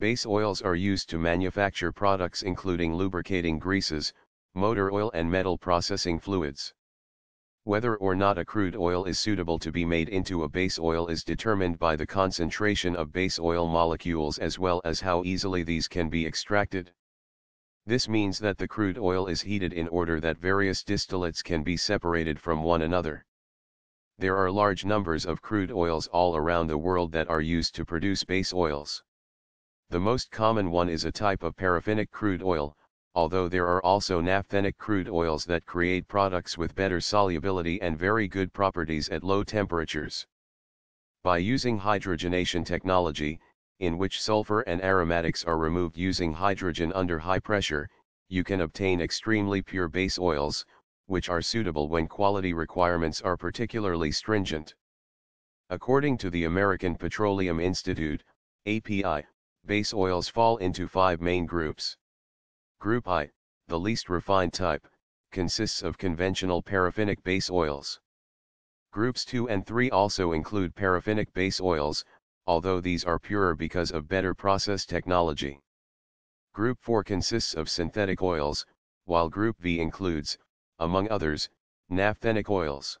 Base oils are used to manufacture products including lubricating greases, motor oil and metal processing fluids. Whether or not a crude oil is suitable to be made into a base oil is determined by the concentration of base oil molecules as well as how easily these can be extracted. This means that the crude oil is heated in order that various distillates can be separated from one another. There are large numbers of crude oils all around the world that are used to produce base oils. The most common one is a type of paraffinic crude oil, although there are also naphthenic crude oils that create products with better solubility and very good properties at low temperatures. By using hydrogenation technology, in which sulfur and aromatics are removed using hydrogen under high pressure, you can obtain extremely pure base oils, which are suitable when quality requirements are particularly stringent. According to the American Petroleum Institute, API, Base oils fall into five main groups. Group I, the least refined type, consists of conventional paraffinic base oils. Groups 2 and 3 also include paraffinic base oils, although these are purer because of better process technology. Group 4 consists of synthetic oils, while Group V includes, among others, naphthenic oils.